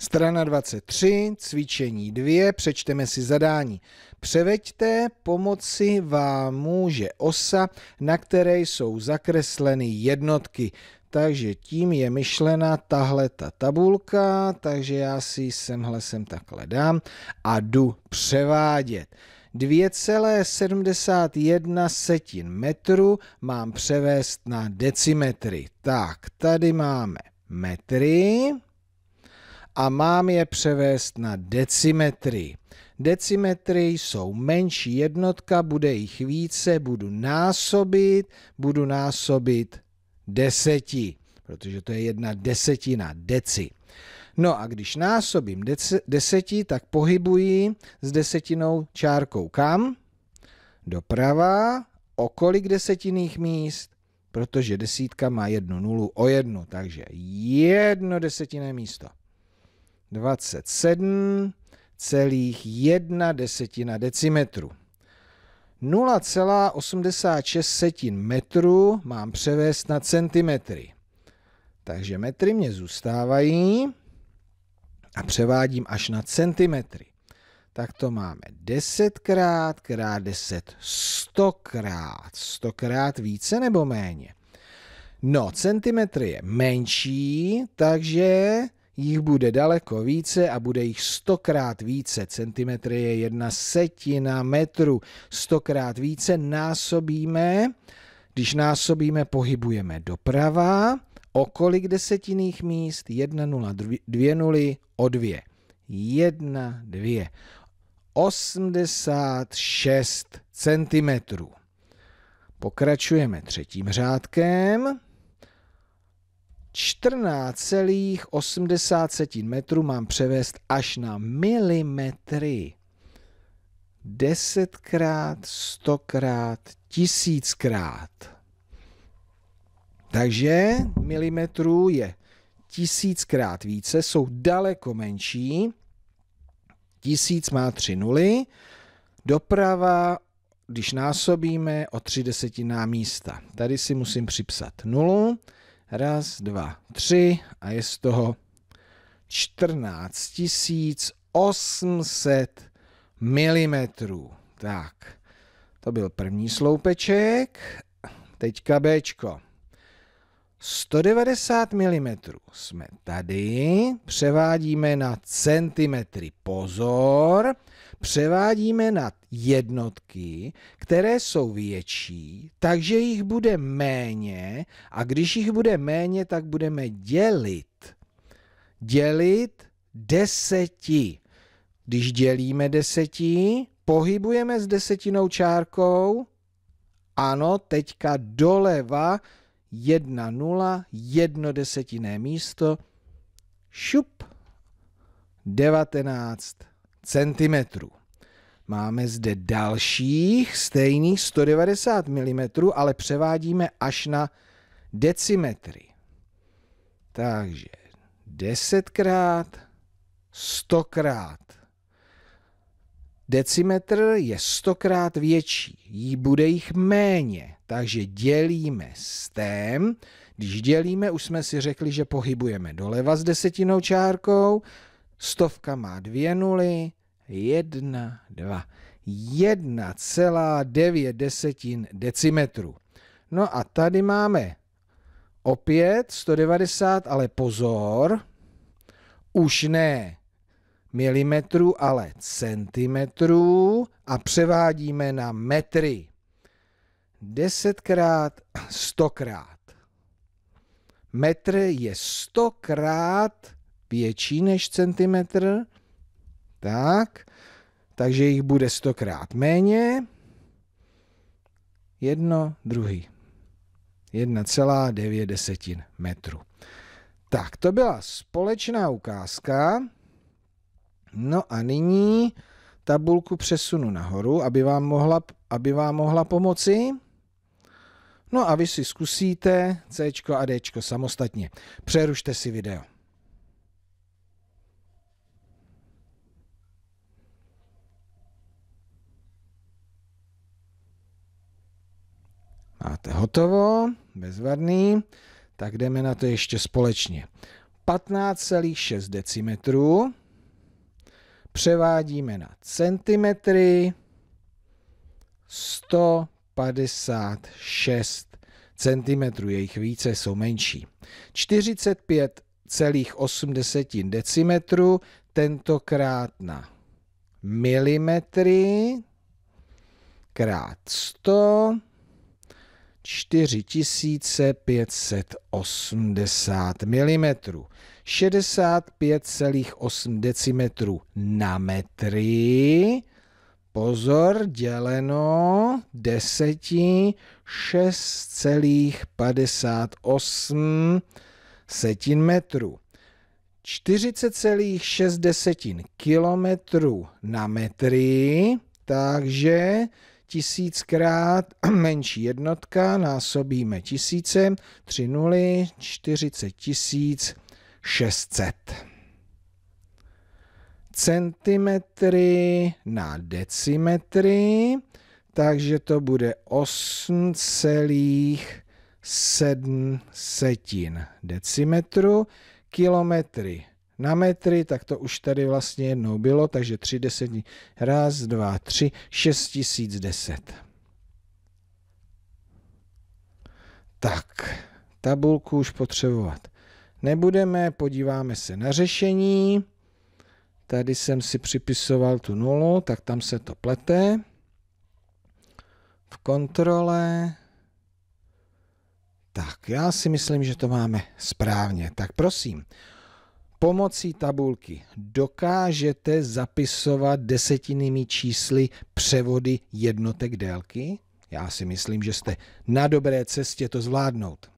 Strana 23, cvičení 2, přečteme si zadání. Převeďte pomoci vám může osa, na které jsou zakresleny jednotky. Takže tím je myšlena tahle ta tabulka, takže já si semhle sem takhle dám a jdu převádět. 2,71 setin metru mám převést na decimetry. Tak, tady máme metry a mám je převést na decimetry. Decimetry jsou menší jednotka, bude jich více, budu násobit, budu násobit deseti, protože to je jedna desetina, deci. No a když násobím deseti, tak pohybuji s desetinou čárkou kam? Doprava o kolik desetinných míst? Protože desítka má jednu nulu o jednu, takže jedno desetinné místo. 27,1 desetina decimetru. 0,86 metru mám převést na centimetry. Takže metry mě zůstávají a převádím až na centimetry. Tak to máme 10 krát krát 10, 100 krát, 100 krát více nebo méně. No, centimetr je menší, takže Jich bude daleko více a bude jich stokrát více. Centimetr je jedna setina metru. Stokrát více násobíme, když násobíme, pohybujeme doprava, o kolik desetinných míst? 1, 0, 2 nuly o 2. 1, 2. 86 centimetrů. Pokračujeme třetím řádkem. 14,8 metru mám převést až na milimetry. Desetkrát, stokrát, tisíckrát. Takže milimetrů je tisíckrát více, jsou daleko menší. Tisíc má tři nuly. Doprava, když násobíme o tři desetiná místa. Tady si musím připsat nulu. Raz, dva, tři a je z toho 14 800 mm. Tak, to byl první sloupeček. Teďka B. 190 mm jsme tady, převádíme na centimetry. Pozor, převádíme na jednotky, které jsou větší, takže jich bude méně a když jich bude méně, tak budeme dělit. Dělit deseti. Když dělíme deseti, pohybujeme s desetinou čárkou, ano, teďka doleva jedna nula jedno desetinné místo, šup, Devatenáct cm. Máme zde dalších stejných 190 mm, ale převádíme až na decimetry. Takže 10 krát, 100 krát. Decimetr je 100 krát větší, jí bude jich méně, takže dělíme s tém. Když dělíme, už jsme si řekli, že pohybujeme doleva s desetinou čárkou, Stovka má dvě nuly, jedna, dva. 1,9 desetin decimetru. No a tady máme opět 190, ale pozor, už ne milimetrů, ale centimetrů a převádíme na metry. 10 krát 100 krát. Metr je 100 krát větší než centimetr, tak, takže jich bude stokrát méně. Jedno, druhý. 1,9 desetin metru. Tak, to byla společná ukázka. No a nyní tabulku přesunu nahoru, aby vám mohla, aby vám mohla pomoci. No a vy si zkusíte C a D samostatně. Přerušte si video. máte hotovo, bezvadný, tak jdeme na to ještě společně. 15,6 decimetrů převádíme na centimetry 156 centimetrů, jejich více jsou menší. 45,8 decimetru, tentokrát na milimetry krát 100 4580 mm, 65,8 decimetrů na metry, pozor, děleno deseti 6,58 setin metru. 40,6 km na metry, takže tisíckrát menší jednotka násobíme tisícem, tři nuly, 40 tisíc, 600. Centimetry na decimetry, takže to bude 8,7 decimetru, kilometry na metry, tak to už tady vlastně jednou bylo, takže 3 desetní. Raz, dva, tři, šest tisíc deset. Tak, tabulku už potřebovat nebudeme, podíváme se na řešení. Tady jsem si připisoval tu nulu, tak tam se to plete. V kontrole. Tak, já si myslím, že to máme správně. Tak prosím, pomocí tabulky dokážete zapisovat desetinnými čísly převody jednotek délky? Já si myslím, že jste na dobré cestě to zvládnout.